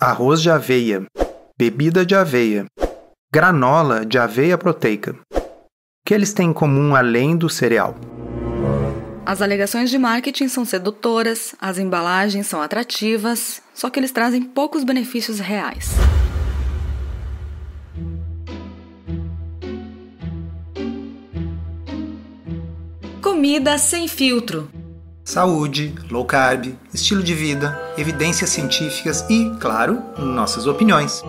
arroz de aveia, bebida de aveia, granola de aveia proteica. O que eles têm em comum além do cereal? As alegações de marketing são sedutoras, as embalagens são atrativas, só que eles trazem poucos benefícios reais. Comida sem filtro saúde, low carb, estilo de vida, evidências científicas e, claro, nossas opiniões.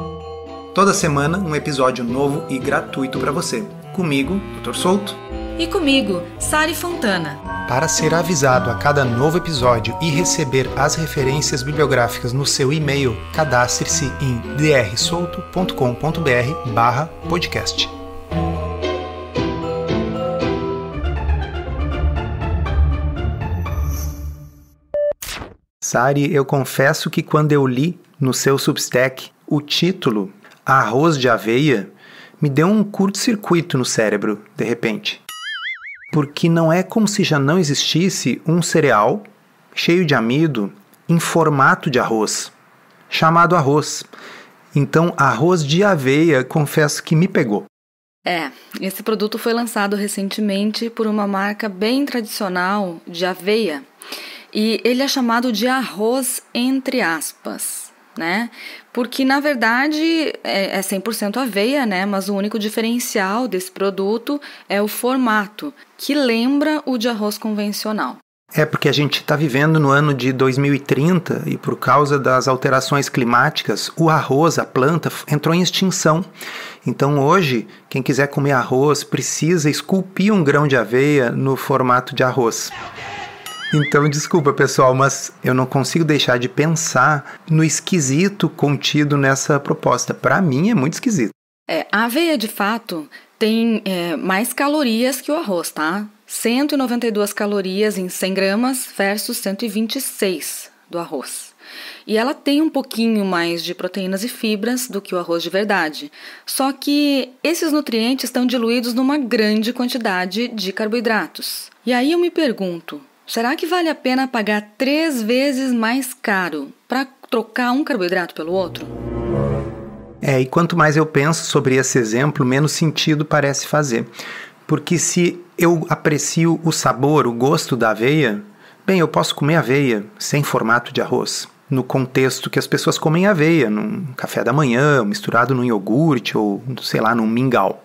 Toda semana um episódio novo e gratuito para você. Comigo, Dr. Souto. E comigo, Sari Fontana. Para ser avisado a cada novo episódio e receber as referências bibliográficas no seu e-mail, cadastre-se em drsolto.com.br/podcast. Sari, eu confesso que quando eu li no seu Substack o título Arroz de Aveia, me deu um curto-circuito no cérebro, de repente. Porque não é como se já não existisse um cereal cheio de amido em formato de arroz, chamado arroz. Então, arroz de aveia, confesso que me pegou. É, esse produto foi lançado recentemente por uma marca bem tradicional de aveia, e ele é chamado de arroz entre aspas, né? Porque na verdade é 100% é aveia, né? Mas o único diferencial desse produto é o formato, que lembra o de arroz convencional. É porque a gente está vivendo no ano de 2030 e por causa das alterações climáticas, o arroz, a planta, entrou em extinção. Então hoje, quem quiser comer arroz precisa esculpir um grão de aveia no formato de arroz. Então, desculpa, pessoal, mas eu não consigo deixar de pensar no esquisito contido nessa proposta. Para mim, é muito esquisito. É, a aveia, de fato, tem é, mais calorias que o arroz, tá? 192 calorias em 100 gramas versus 126 do arroz. E ela tem um pouquinho mais de proteínas e fibras do que o arroz de verdade. Só que esses nutrientes estão diluídos numa grande quantidade de carboidratos. E aí eu me pergunto, Será que vale a pena pagar três vezes mais caro para trocar um carboidrato pelo outro? É, e quanto mais eu penso sobre esse exemplo, menos sentido parece fazer. Porque se eu aprecio o sabor, o gosto da aveia, bem, eu posso comer aveia sem formato de arroz no contexto que as pessoas comem aveia, num café da manhã, misturado num iogurte ou, sei lá, num mingau.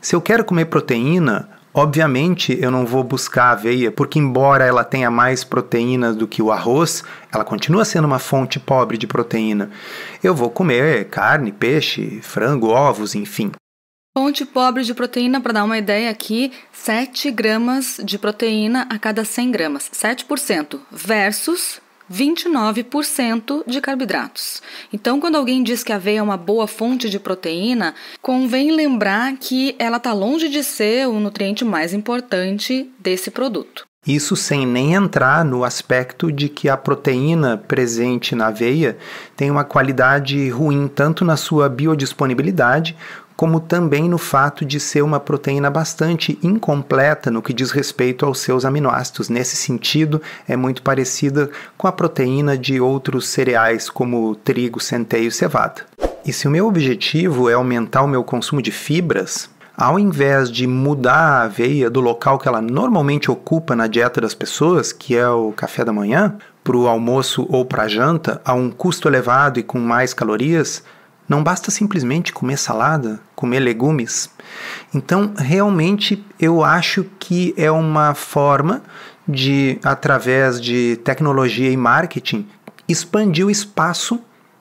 Se eu quero comer proteína, Obviamente, eu não vou buscar aveia, porque embora ela tenha mais proteínas do que o arroz, ela continua sendo uma fonte pobre de proteína. Eu vou comer carne, peixe, frango, ovos, enfim. Fonte pobre de proteína, para dar uma ideia aqui, 7 gramas de proteína a cada 100 gramas, 7%, versus 29% de carboidratos. Então, quando alguém diz que a aveia é uma boa fonte de proteína, convém lembrar que ela está longe de ser o nutriente mais importante desse produto. Isso sem nem entrar no aspecto de que a proteína presente na aveia tem uma qualidade ruim tanto na sua biodisponibilidade como também no fato de ser uma proteína bastante incompleta no que diz respeito aos seus aminoácidos. Nesse sentido, é muito parecida com a proteína de outros cereais como trigo, centeio e cevada. E se o meu objetivo é aumentar o meu consumo de fibras, ao invés de mudar a aveia do local que ela normalmente ocupa na dieta das pessoas, que é o café da manhã, para o almoço ou para a janta, a um custo elevado e com mais calorias, não basta simplesmente comer salada, comer legumes. Então, realmente, eu acho que é uma forma de, através de tecnologia e marketing, expandir o espaço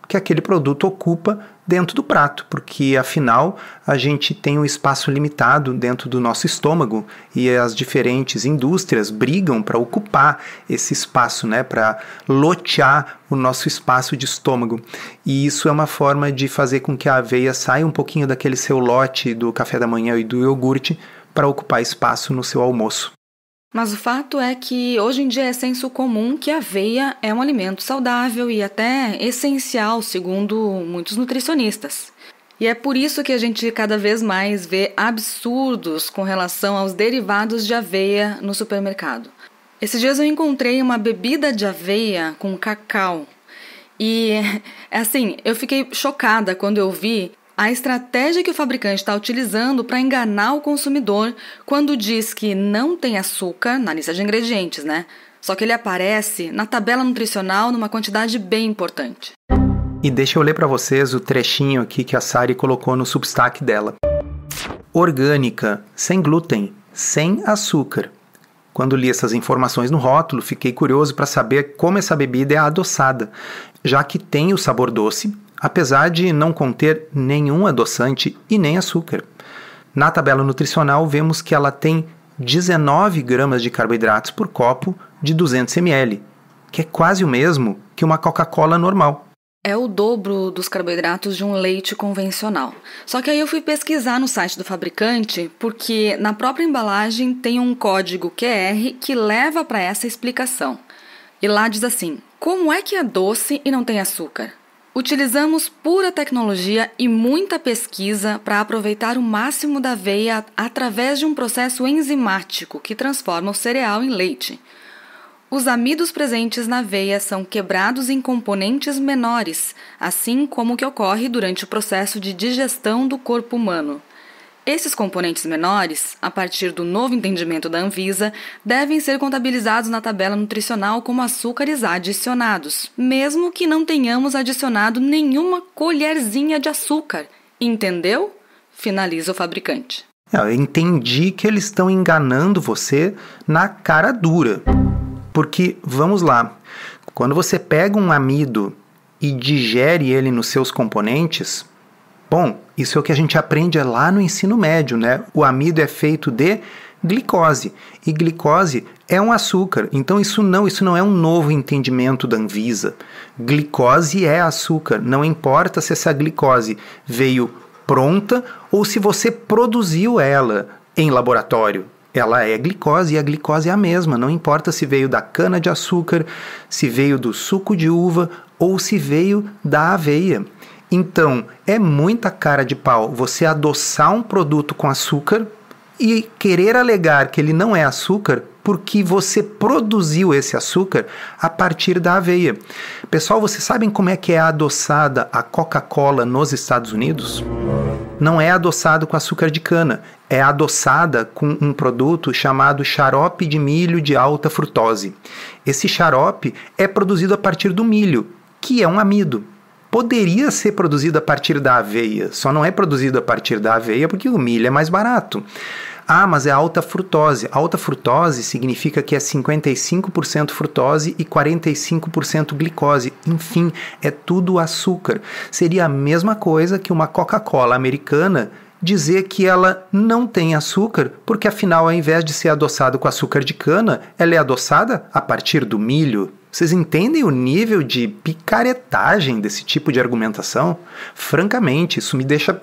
que aquele produto ocupa dentro do prato, porque afinal a gente tem um espaço limitado dentro do nosso estômago e as diferentes indústrias brigam para ocupar esse espaço, né, para lotear o nosso espaço de estômago. E isso é uma forma de fazer com que a aveia saia um pouquinho daquele seu lote do café da manhã e do iogurte para ocupar espaço no seu almoço. Mas o fato é que hoje em dia é senso comum que a aveia é um alimento saudável e até essencial, segundo muitos nutricionistas. E é por isso que a gente cada vez mais vê absurdos com relação aos derivados de aveia no supermercado. Esses dias eu encontrei uma bebida de aveia com cacau. E assim, eu fiquei chocada quando eu vi a estratégia que o fabricante está utilizando para enganar o consumidor quando diz que não tem açúcar na lista de ingredientes, né? Só que ele aparece na tabela nutricional numa quantidade bem importante. E deixa eu ler para vocês o trechinho aqui que a Sari colocou no substack dela. Orgânica, sem glúten, sem açúcar. Quando li essas informações no rótulo, fiquei curioso para saber como essa bebida é adoçada, já que tem o sabor doce apesar de não conter nenhum adoçante e nem açúcar. Na tabela nutricional, vemos que ela tem 19 gramas de carboidratos por copo de 200 ml, que é quase o mesmo que uma Coca-Cola normal. É o dobro dos carboidratos de um leite convencional. Só que aí eu fui pesquisar no site do fabricante, porque na própria embalagem tem um código QR que leva para essa explicação. E lá diz assim: como é que é doce e não tem açúcar? Utilizamos pura tecnologia e muita pesquisa para aproveitar o máximo da aveia através de um processo enzimático que transforma o cereal em leite. Os amidos presentes na aveia são quebrados em componentes menores, assim como o que ocorre durante o processo de digestão do corpo humano. Esses componentes menores, a partir do novo entendimento da Anvisa, devem ser contabilizados na tabela nutricional como açúcares adicionados, mesmo que não tenhamos adicionado nenhuma colherzinha de açúcar. Entendeu? Finaliza o fabricante. É, eu entendi que eles estão enganando você na cara dura. Porque, vamos lá, quando você pega um amido e digere ele nos seus componentes, Bom, isso é o que a gente aprende é lá no ensino médio, né? O amido é feito de glicose. E glicose é um açúcar. Então isso não, isso não é um novo entendimento da Anvisa. Glicose é açúcar, não importa se essa glicose veio pronta ou se você produziu ela em laboratório. Ela é glicose e a glicose é a mesma, não importa se veio da cana de açúcar, se veio do suco de uva ou se veio da aveia. Então, é muita cara de pau você adoçar um produto com açúcar e querer alegar que ele não é açúcar porque você produziu esse açúcar a partir da aveia. Pessoal, vocês sabem como é que é adoçada a Coca-Cola nos Estados Unidos? Não é adoçado com açúcar de cana, é adoçada com um produto chamado xarope de milho de alta frutose. Esse xarope é produzido a partir do milho, que é um amido poderia ser produzido a partir da aveia, só não é produzido a partir da aveia porque o milho é mais barato. Ah, mas é alta frutose. Alta frutose significa que é 55% frutose e 45% glicose. Enfim, é tudo açúcar. Seria a mesma coisa que uma Coca-Cola americana dizer que ela não tem açúcar, porque afinal, ao invés de ser adoçado com açúcar de cana, ela é adoçada a partir do milho. Vocês entendem o nível de picaretagem desse tipo de argumentação? Francamente, isso me deixa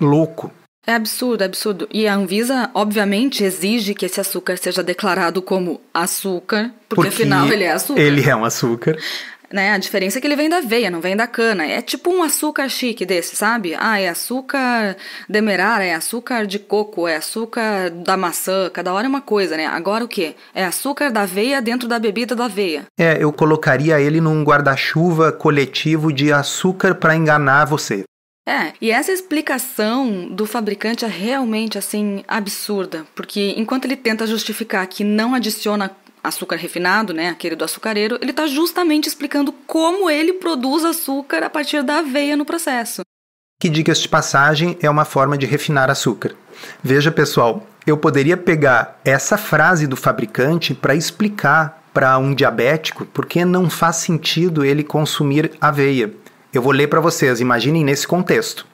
louco. É absurdo, é absurdo. E a Anvisa, obviamente, exige que esse açúcar seja declarado como açúcar, porque, porque afinal ele é açúcar. Ele é um açúcar né? A diferença é que ele vem da veia, não vem da cana. É tipo um açúcar chique desse, sabe? Ah, é açúcar demerara, é açúcar de coco, é açúcar da maçã, cada hora é uma coisa, né? Agora o quê? É açúcar da veia dentro da bebida da veia. É, eu colocaria ele num guarda-chuva coletivo de açúcar para enganar você. É, e essa explicação do fabricante é realmente assim absurda, porque enquanto ele tenta justificar que não adiciona açúcar refinado, né, aquele do açucareiro, ele está justamente explicando como ele produz açúcar a partir da aveia no processo. Que dicas de passagem é uma forma de refinar açúcar. Veja, pessoal, eu poderia pegar essa frase do fabricante para explicar para um diabético por que não faz sentido ele consumir aveia. Eu vou ler para vocês, imaginem nesse contexto.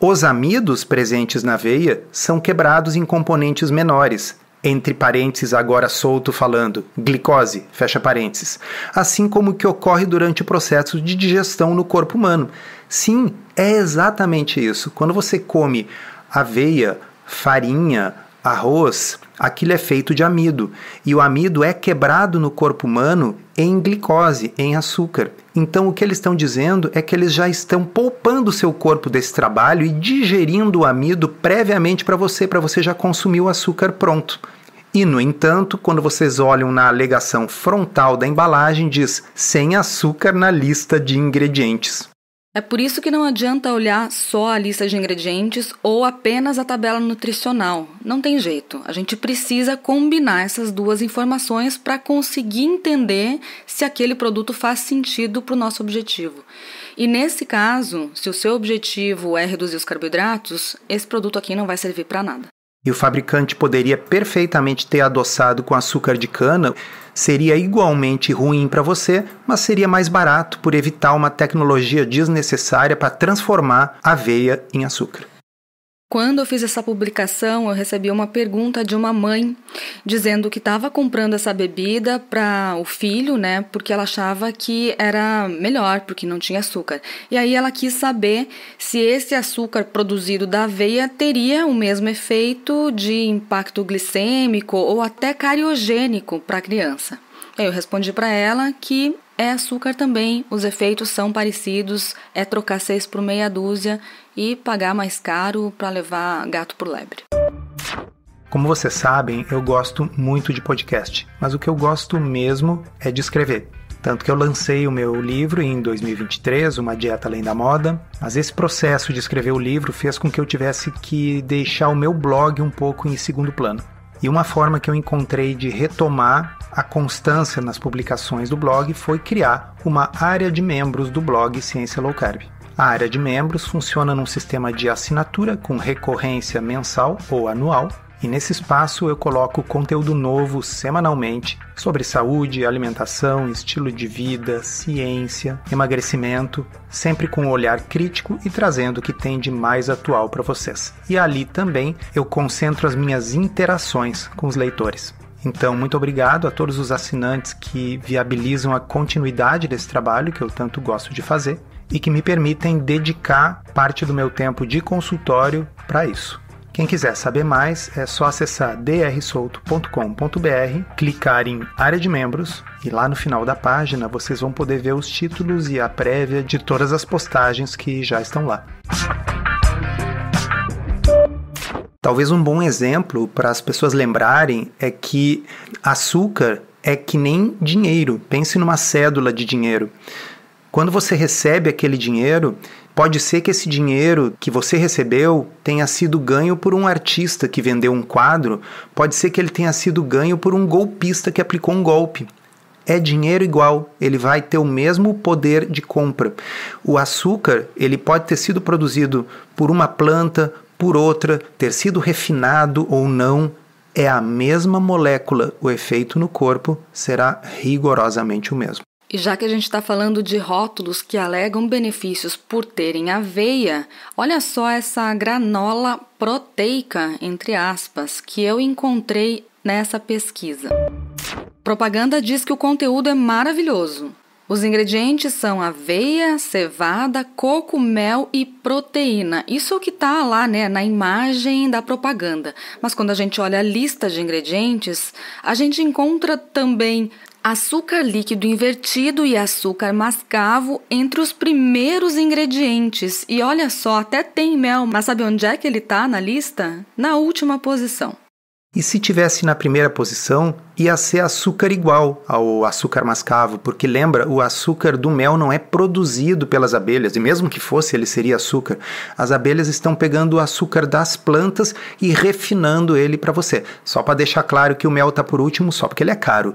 Os amidos presentes na aveia são quebrados em componentes menores, entre parênteses agora solto falando, glicose, fecha parênteses, assim como o que ocorre durante o processo de digestão no corpo humano. Sim, é exatamente isso. Quando você come aveia, farinha, arroz, aquilo é feito de amido. E o amido é quebrado no corpo humano em glicose, em açúcar. Então, o que eles estão dizendo é que eles já estão poupando o seu corpo desse trabalho e digerindo o amido previamente para você, para você já consumir o açúcar pronto. E, no entanto, quando vocês olham na alegação frontal da embalagem, diz sem açúcar na lista de ingredientes. É por isso que não adianta olhar só a lista de ingredientes ou apenas a tabela nutricional. Não tem jeito. A gente precisa combinar essas duas informações para conseguir entender se aquele produto faz sentido para o nosso objetivo. E nesse caso, se o seu objetivo é reduzir os carboidratos, esse produto aqui não vai servir para nada e o fabricante poderia perfeitamente ter adoçado com açúcar de cana, seria igualmente ruim para você, mas seria mais barato por evitar uma tecnologia desnecessária para transformar aveia em açúcar. Quando eu fiz essa publicação, eu recebi uma pergunta de uma mãe dizendo que estava comprando essa bebida para o filho, né? Porque ela achava que era melhor, porque não tinha açúcar. E aí ela quis saber se esse açúcar produzido da aveia teria o mesmo efeito de impacto glicêmico ou até cariogênico para a criança. Eu respondi para ela que é açúcar também, os efeitos são parecidos, é trocar seis por meia dúzia e pagar mais caro para levar gato por lebre. Como vocês sabem, eu gosto muito de podcast, mas o que eu gosto mesmo é de escrever. Tanto que eu lancei o meu livro em 2023, Uma Dieta Além da Moda, mas esse processo de escrever o livro fez com que eu tivesse que deixar o meu blog um pouco em segundo plano. E uma forma que eu encontrei de retomar a constância nas publicações do blog foi criar uma área de membros do blog Ciência Low Carb. A área de membros funciona num sistema de assinatura com recorrência mensal ou anual, e nesse espaço eu coloco conteúdo novo semanalmente sobre saúde, alimentação, estilo de vida, ciência, emagrecimento, sempre com um olhar crítico e trazendo o que tem de mais atual para vocês. E ali também eu concentro as minhas interações com os leitores. Então, muito obrigado a todos os assinantes que viabilizam a continuidade desse trabalho que eu tanto gosto de fazer e que me permitem dedicar parte do meu tempo de consultório para isso. Quem quiser saber mais é só acessar drsolto.com.br, clicar em área de membros e lá no final da página vocês vão poder ver os títulos e a prévia de todas as postagens que já estão lá. Talvez um bom exemplo para as pessoas lembrarem é que açúcar é que nem dinheiro. Pense numa cédula de dinheiro. Quando você recebe aquele dinheiro, pode ser que esse dinheiro que você recebeu tenha sido ganho por um artista que vendeu um quadro, pode ser que ele tenha sido ganho por um golpista que aplicou um golpe. É dinheiro igual, ele vai ter o mesmo poder de compra. O açúcar, ele pode ter sido produzido por uma planta, por outra, ter sido refinado ou não, é a mesma molécula, o efeito no corpo será rigorosamente o mesmo. E já que a gente está falando de rótulos que alegam benefícios por terem aveia, olha só essa granola proteica, entre aspas, que eu encontrei nessa pesquisa. Propaganda diz que o conteúdo é maravilhoso. Os ingredientes são aveia, cevada, coco, mel e proteína. Isso é o que está lá, né, na imagem da propaganda. Mas quando a gente olha a lista de ingredientes, a gente encontra também açúcar líquido invertido e açúcar mascavo entre os primeiros ingredientes. E olha só, até tem mel, mas sabe onde é que ele está na lista? Na última posição. E se tivesse na primeira posição, ia ser açúcar igual ao açúcar mascavo, porque lembra, o açúcar do mel não é produzido pelas abelhas, e mesmo que fosse, ele seria açúcar. As abelhas estão pegando o açúcar das plantas e refinando ele para você. Só para deixar claro que o mel está por último, só porque ele é caro.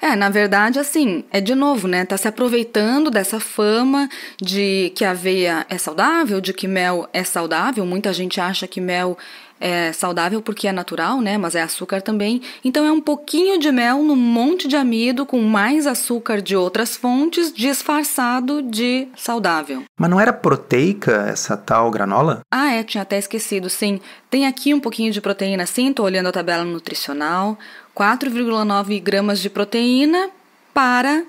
É, na verdade, assim, é de novo, né? Tá se aproveitando dessa fama de que aveia é saudável, de que mel é saudável. Muita gente acha que mel é saudável porque é natural, né? Mas é açúcar também. Então é um pouquinho de mel num monte de amido com mais açúcar de outras fontes, disfarçado de saudável. Mas não era proteica essa tal granola? Ah, é, tinha até esquecido, sim. Tem aqui um pouquinho de proteína, sim, tô olhando a tabela nutricional. 4,9 gramas de proteína para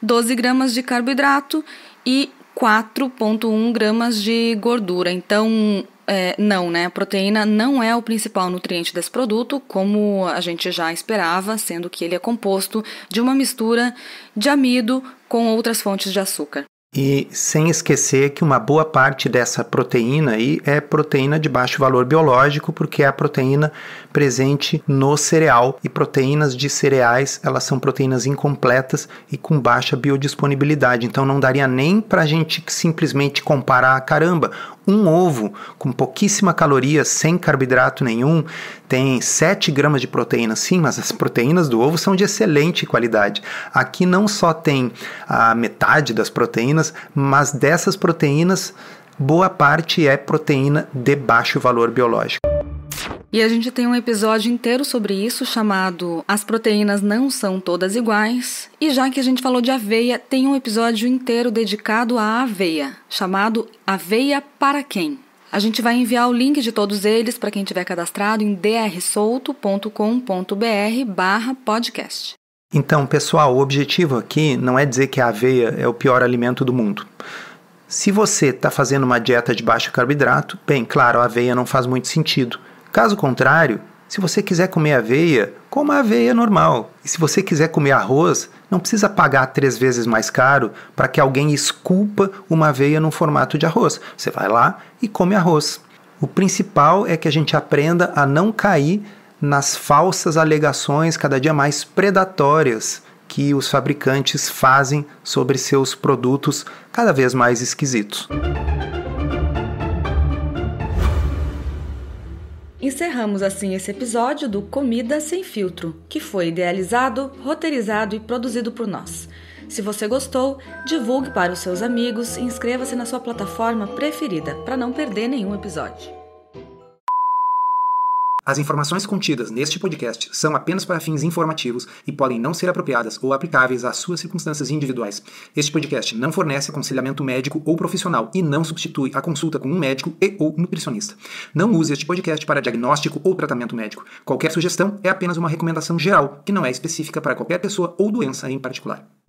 12 gramas de carboidrato e 4,1 gramas de gordura. Então, é, não, né? A proteína não é o principal nutriente desse produto, como a gente já esperava, sendo que ele é composto de uma mistura de amido com outras fontes de açúcar. E sem esquecer que uma boa parte dessa proteína aí é proteína de baixo valor biológico, porque é a proteína presente no cereal e proteínas de cereais, elas são proteínas incompletas e com baixa biodisponibilidade. Então não daria nem para a gente simplesmente comparar, caramba, um ovo com pouquíssima caloria, sem carboidrato nenhum, tem 7 gramas de proteína. Sim, mas as proteínas do ovo são de excelente qualidade. Aqui não só tem a metade das proteínas, mas dessas proteínas, boa parte é proteína de baixo valor biológico. E a gente tem um episódio inteiro sobre isso chamado As proteínas não são todas iguais. E já que a gente falou de aveia, tem um episódio inteiro dedicado à aveia, chamado Aveia para quem? A gente vai enviar o link de todos eles para quem tiver cadastrado em drsolto.com.br/podcast. Então, pessoal, o objetivo aqui não é dizer que a aveia é o pior alimento do mundo. Se você está fazendo uma dieta de baixo carboidrato, bem, claro, a aveia não faz muito sentido Caso contrário, se você quiser comer aveia, coma aveia normal. E se você quiser comer arroz, não precisa pagar três vezes mais caro para que alguém esculpa uma aveia no formato de arroz. Você vai lá e come arroz. O principal é que a gente aprenda a não cair nas falsas alegações cada dia mais predatórias que os fabricantes fazem sobre seus produtos cada vez mais esquisitos. Encerramos assim esse episódio do Comida Sem Filtro, que foi idealizado, roteirizado e produzido por nós. Se você gostou, divulgue para os seus amigos e inscreva-se na sua plataforma preferida para não perder nenhum episódio. As informações contidas neste podcast são apenas para fins informativos e podem não ser apropriadas ou aplicáveis às suas circunstâncias individuais. Este podcast não fornece aconselhamento médico ou profissional e não substitui a consulta com um médico e ou nutricionista. Não use este podcast para diagnóstico ou tratamento médico. Qualquer sugestão é apenas uma recomendação geral, que não é específica para qualquer pessoa ou doença em particular.